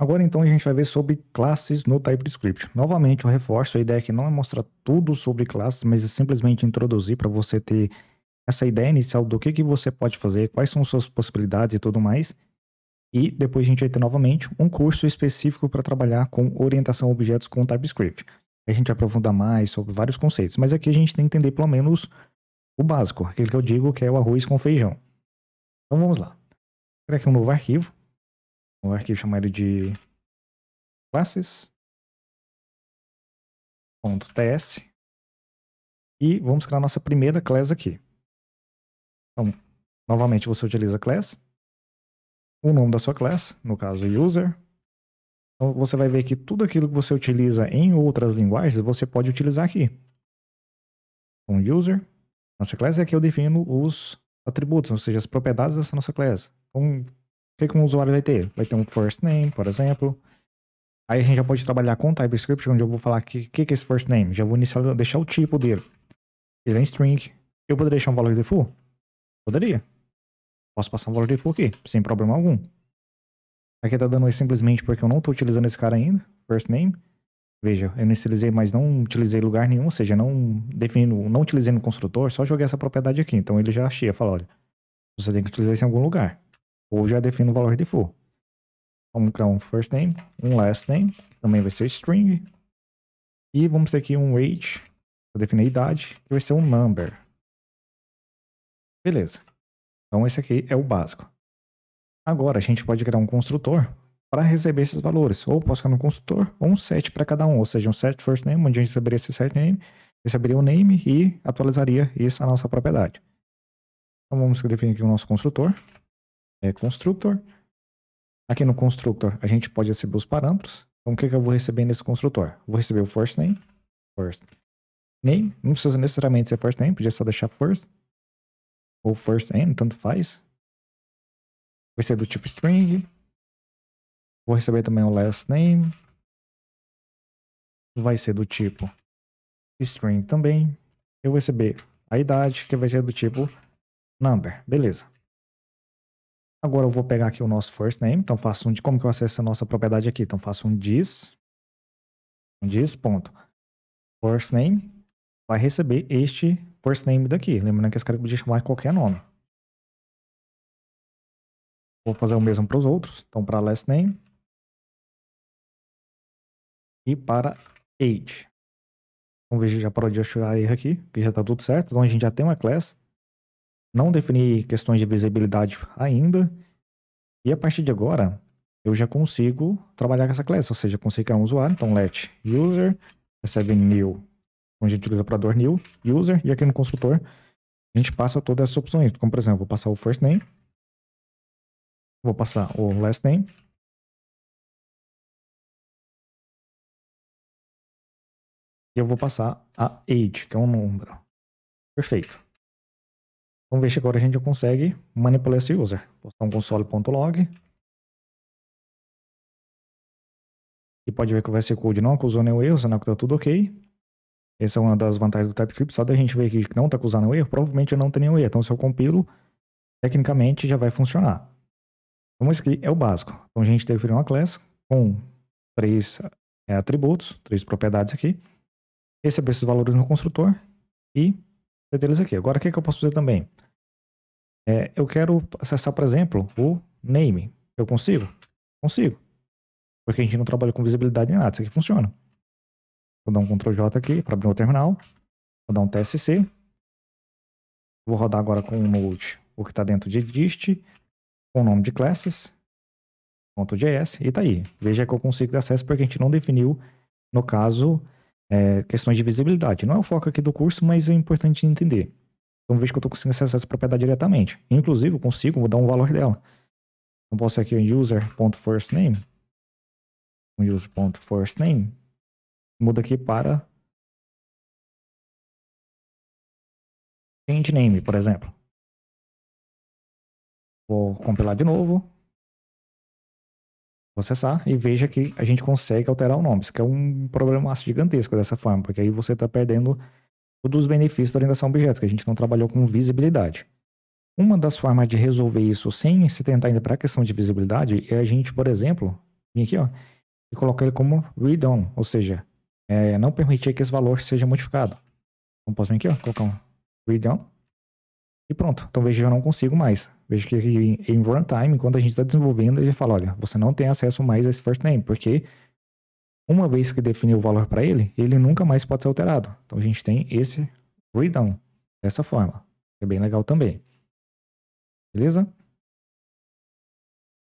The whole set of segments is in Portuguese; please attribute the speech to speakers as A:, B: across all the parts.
A: Agora então a gente vai ver sobre classes no TypeScript. Novamente eu reforço, a ideia aqui é não é mostrar tudo sobre classes, mas é simplesmente introduzir para você ter essa ideia inicial do que, que você pode fazer, quais são suas possibilidades e tudo mais. E depois a gente vai ter novamente um curso específico para trabalhar com orientação a objetos com TypeScript. A gente aprofunda mais sobre vários conceitos, mas aqui a gente tem que entender pelo menos o básico, aquele que eu digo que é o arroz com feijão. Então vamos lá. Vou criar aqui é um novo arquivo um arquivo
B: chamar ele de classes.ts e vamos criar nossa primeira class aqui.
A: Então, novamente você utiliza class, o nome da sua class, no caso user. Então, você vai ver que tudo aquilo que você utiliza em outras linguagens, você pode utilizar aqui. Com então, user, nossa classe, aqui eu defino os atributos, ou seja, as propriedades dessa nossa classe. Então, que, é que um usuário vai ter? Vai ter um first name, por exemplo. Aí a gente já pode trabalhar com TypeScript, onde eu vou falar o que, que, que, é esse first name. Já vou iniciar, deixar o tipo dele. Ele é em string. Eu poderia deixar um valor de full? Poderia. Posso passar um valor de full aqui, sem problema algum. Aqui tá dando simplesmente porque eu não tô utilizando esse cara ainda, first name. Veja, eu inicializei, mas não utilizei lugar nenhum, ou seja, não definindo, não utilizei no construtor, só joguei essa propriedade aqui. Então ele já achei, Falou, olha, você tem que utilizar isso em algum lugar ou já defino o valor default Vamos criar um first name, um last name, que também vai ser string. E vamos ter aqui um age, para definir a idade, que vai ser um number. Beleza. Então esse aqui é o básico. Agora a gente pode criar um construtor para receber esses valores. Ou posso criar um construtor ou um set para cada um. Ou seja, um set first name, onde a gente receberia esse set name, receberia o um name e atualizaria essa nossa propriedade. Então vamos definir aqui o nosso construtor é, construtor. Aqui no construtor, a gente pode receber os parâmetros. Então, o que, que eu vou receber nesse construtor? Vou receber o first name, first name. Não precisa necessariamente ser first name, podia só deixar first. Ou
B: first name, tanto faz. Vai ser do tipo string.
A: Vou receber também o last name. Vai ser do tipo string também. Eu vou receber a idade, que vai ser do tipo number. Beleza. Agora eu vou pegar aqui o nosso first name, então faço um, como que eu acesso a nossa propriedade aqui? Então faço um diz, um diz ponto, first name, vai receber este first name daqui, lembrando que esse cara podia chamar qualquer nome. Vou fazer o mesmo para os outros, então para last name
B: e para age.
A: Então veja, já parou de achar erro aqui, que já está tudo certo, então a gente já tem uma classe não defini questões de visibilidade ainda. E a partir de agora, eu já consigo trabalhar com essa classe, ou seja, consigo criar um usuário, então let user, recebe new, onde a gente utiliza o operador new, user, e aqui no construtor a gente passa todas as opções, como então, por exemplo, vou passar o first name, vou passar o last name, e eu vou passar a age, que é um número. Perfeito. Vamos ver se agora a gente consegue manipular esse user. Postar um console.log. E pode ver que o VS Code não acusou nenhum erro, senão que está tudo ok. Essa é uma das vantagens do TypeScript. Só da gente ver aqui que não está acusando nenhum erro, provavelmente eu não tenho nenhum erro. Então, se eu compilo, tecnicamente já vai funcionar. Então, esse aqui é o básico. Então, a gente definiu uma classe com três é, atributos, três propriedades aqui. Receber esses valores no construtor e deles aqui. Agora, o que, que eu posso fazer também? É, eu quero acessar, por exemplo, o name. Eu consigo? Consigo. Porque a gente não trabalha com visibilidade nem nada. Isso aqui funciona. Vou dar um Ctrl J aqui para abrir o terminal. Vou dar um TSC. Vou rodar agora com o Node o que está dentro de dist, com o nome de classes, .js, e tá aí. Veja que eu consigo dar acesso porque a gente não definiu, no caso, é, questões de visibilidade. Não é o foco aqui do curso, mas é importante entender. Então vejo que eu estou conseguindo acessar essa propriedade diretamente. Inclusive, eu consigo mudar um valor dela. Então posso ir aqui em user.firstname, user.firstname, muda aqui para
B: change name, por exemplo.
A: Vou compilar de novo acessar e veja que a gente consegue alterar o nome. Isso que é um problema gigantesco dessa forma, porque aí você está perdendo todos os benefícios da orientação a objetos, que a gente não trabalhou com visibilidade. Uma das formas de resolver isso sem se tentar ainda para a questão de visibilidade é a gente, por exemplo, vir aqui ó, e colocar ele como read-on, ou seja, é, não permitir que esse valor seja modificado. Então posso vir aqui, ó, colocar um read-on e pronto, então veja, eu não consigo mais. Vejo que em, em runtime, enquanto a gente está desenvolvendo, ele fala, olha, você não tem acesso mais a esse first name, porque uma vez que definiu o valor para ele, ele nunca mais pode ser alterado. Então a gente tem esse read dessa forma. É bem legal também.
B: Beleza?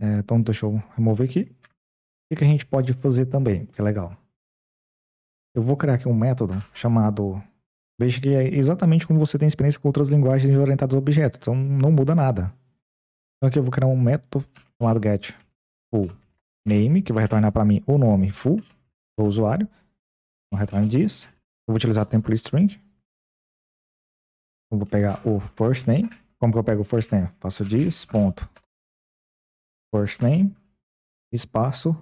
B: É, então deixa eu remover aqui.
A: O que a gente pode fazer também, que é legal? Eu vou criar aqui um método chamado Veja que é exatamente como você tem experiência com outras linguagens orientadas a objetos. Então não muda nada. Então aqui eu vou criar um método chamado get full name, que vai retornar para mim o nome full do usuário. Então, retorno diz. Eu vou utilizar template string. Eu vou pegar o first name. Como que eu pego o first name? Faço diz ponto first name espaço.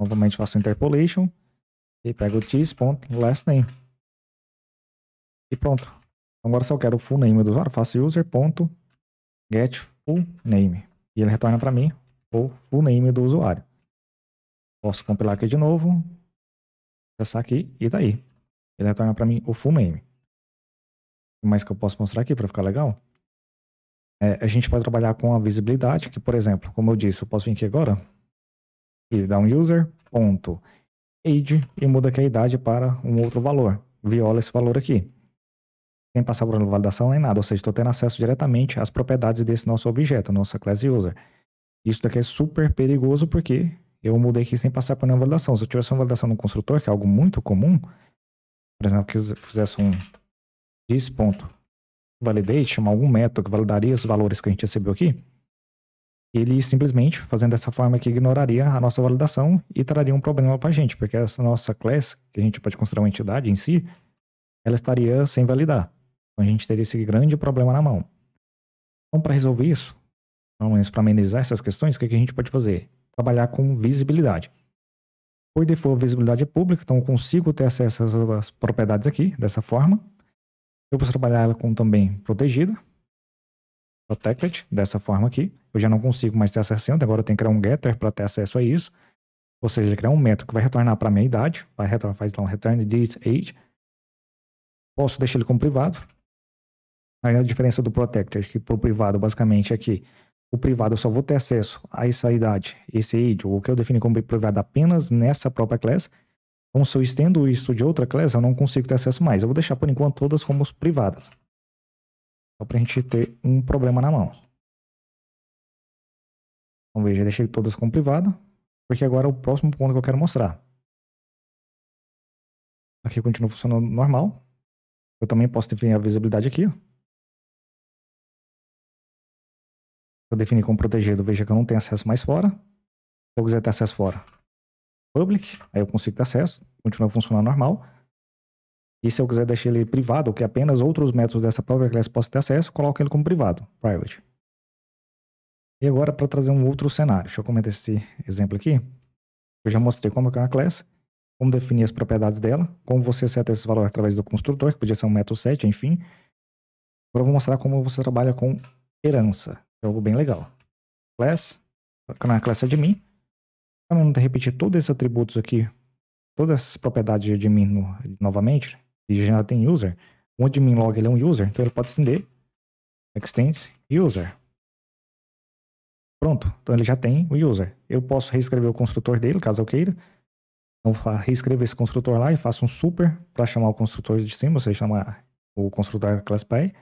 A: Novamente faço interpolation e pego this.lastname. diz ponto last name. E pronto. Agora se eu quero o full name do usuário, faço user.get full name. E ele retorna para mim o full name do usuário. Posso compilar aqui de novo, acessar aqui e daí. Tá ele retorna para mim o full name. O que mais que eu posso mostrar aqui para ficar legal? É, a gente pode trabalhar com a visibilidade, que por exemplo, como eu disse, eu posso vir aqui agora e dar um user.age e muda aqui a idade para um outro valor. Viola esse valor aqui sem passar por validação nem nada, ou seja, estou tendo acesso diretamente às propriedades desse nosso objeto, nossa class user. Isso daqui é super perigoso porque eu mudei aqui sem passar por nenhuma validação. Se eu tivesse uma validação no construtor, que é algo muito comum, por exemplo, que eu fizesse um this ponto validate, chamar algum método que validaria os valores que a gente recebeu aqui, ele simplesmente, fazendo dessa forma aqui ignoraria a nossa validação e traria um problema para a gente, porque essa nossa class, que a gente pode considerar uma entidade em si, ela estaria sem validar. Então a gente teria esse grande problema na mão. Então, para resolver isso, pelo menos para amenizar essas questões, o que, é que a gente pode fazer? Trabalhar com visibilidade. Por default, visibilidade é pública, então eu consigo ter acesso a essas propriedades aqui, dessa forma. Eu posso trabalhar ela com também protegida, protected, dessa forma aqui. Eu já não consigo mais ter acesso a agora eu tenho que criar um getter para ter acesso a isso. Ou seja, criar um método que vai retornar para a minha idade, vai retornar, faz lá um return this age. Posso deixar ele como privado, Aí a diferença do Protected que pro privado, basicamente, é que o privado eu só vou ter acesso a essa idade, esse id, ou o que eu defini como privado apenas nessa própria classe. Então, se eu estendo isso de outra classe, eu não consigo ter acesso mais. Eu vou deixar por enquanto todas como privadas. Só para a gente ter um problema
B: na mão. Então veja, deixei todas como privada, porque agora é o próximo ponto que eu quero mostrar. Aqui continua funcionando normal. Eu também posso definir a visibilidade aqui, ó.
A: eu definir como protegido, veja que eu não tenho acesso mais fora. Se eu quiser ter acesso fora, public, aí eu consigo ter acesso, continua funcionando normal. E se eu quiser deixar ele privado, que apenas outros métodos dessa própria classe possam ter acesso, coloco ele como privado, private. E agora, para trazer um outro cenário, deixa eu comentar esse exemplo aqui. Eu já mostrei como é uma classe, como definir as propriedades dela, como você seta esses valores através do construtor, que podia ser um método set, enfim. Agora eu vou mostrar como você trabalha com herança. Jogo bem legal. Class, na classe é admin. Vamos não repetir todos esses atributos aqui, todas essas propriedades de admin no, novamente, e já tem user, o admin log ele é um user, então ele pode estender extends user. Pronto, então ele já tem o user. Eu posso reescrever o construtor dele, caso eu queira. Então reescrevo esse construtor lá e faço um super para chamar o construtor de cima, você chama o construtor da classe pai.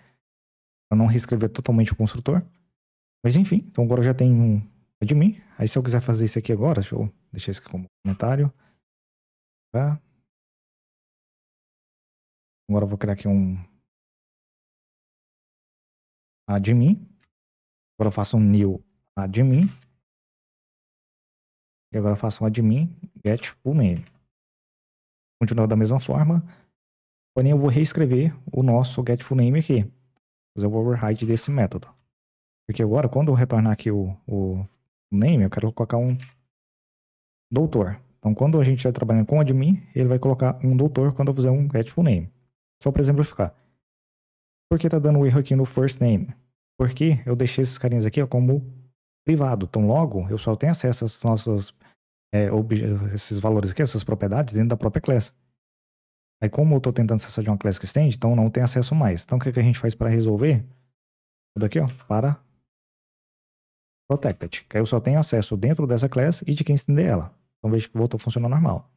A: Para não reescrever totalmente o construtor. Mas enfim, então agora eu já tenho um admin. É Aí se eu quiser fazer isso aqui agora, deixa eu
B: deixar isso aqui como comentário. Tá? Agora eu vou criar aqui um admin. Agora eu faço um new admin. E agora eu
A: faço um admin get full name. Continua da mesma forma. Porém, eu vou reescrever o nosso get full name aqui. Fazer o override desse método. Porque agora, quando eu retornar aqui o, o name, eu quero colocar um doutor. Então, quando a gente está trabalhando com admin, ele vai colocar um doutor quando eu fizer um get full name. Só para exemplificar. Por que está dando um erro aqui no first name? Porque eu deixei esses carinhas aqui ó, como privado. Então, logo, eu só tenho acesso a nossas, é, esses valores aqui, essas propriedades dentro da própria classe. Aí, como eu estou tentando acessar de uma classe que estende, então não tem acesso mais. Então, o que, que a gente faz para resolver? Tudo aqui, ó, para protected, que eu só tenho acesso dentro dessa class e de quem estender ela. Então veja que voltou a funcionar normal.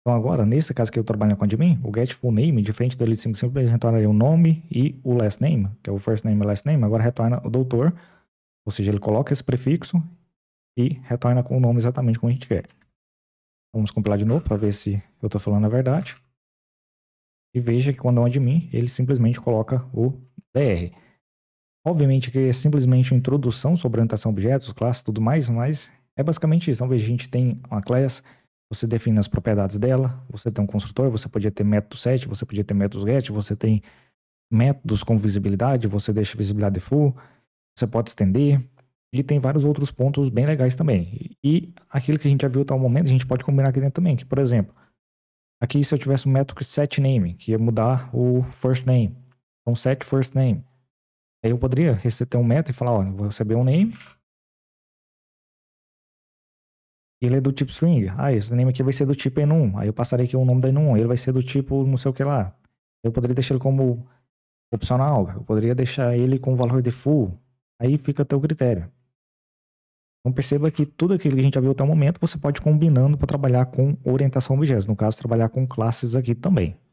A: Então agora, nesse caso que eu trabalho com admin, o get full name, diferente do ele simplesmente retornaria o nome e o last name, que é o first name e last name, agora retorna o doutor, ou seja, ele coloca esse prefixo e retorna com o nome exatamente como a gente quer. Vamos compilar de novo para ver se eu estou falando a verdade. E veja que quando é um admin, ele simplesmente coloca o dr. Obviamente que é simplesmente uma introdução sobre orientação a objetos, classe tudo mais, mas é basicamente isso. Então, veja, a gente tem uma classe, você define as propriedades dela, você tem um construtor, você podia ter método set, você podia ter métodos get, você tem métodos com visibilidade, você deixa visibilidade full, você pode estender, e tem vários outros pontos bem legais também. E aquilo que a gente já viu até o momento, a gente pode combinar aqui dentro também, que por exemplo, aqui se eu tivesse um método set name, que ia mudar o first name, então set first name, Aí eu poderia receber um método e falar, ó, vou receber um name. Ele é do tipo string. Ah, esse name aqui vai ser do tipo enum. Aí eu passaria aqui o nome da enum. Ele vai ser do tipo não sei o que lá. Eu poderia deixar ele como opcional. Eu poderia deixar ele com valor de full. Aí fica até o critério. Então perceba que tudo aquilo que a gente já viu até o momento, você pode combinando para trabalhar com orientação objetos. No caso, trabalhar com classes aqui também.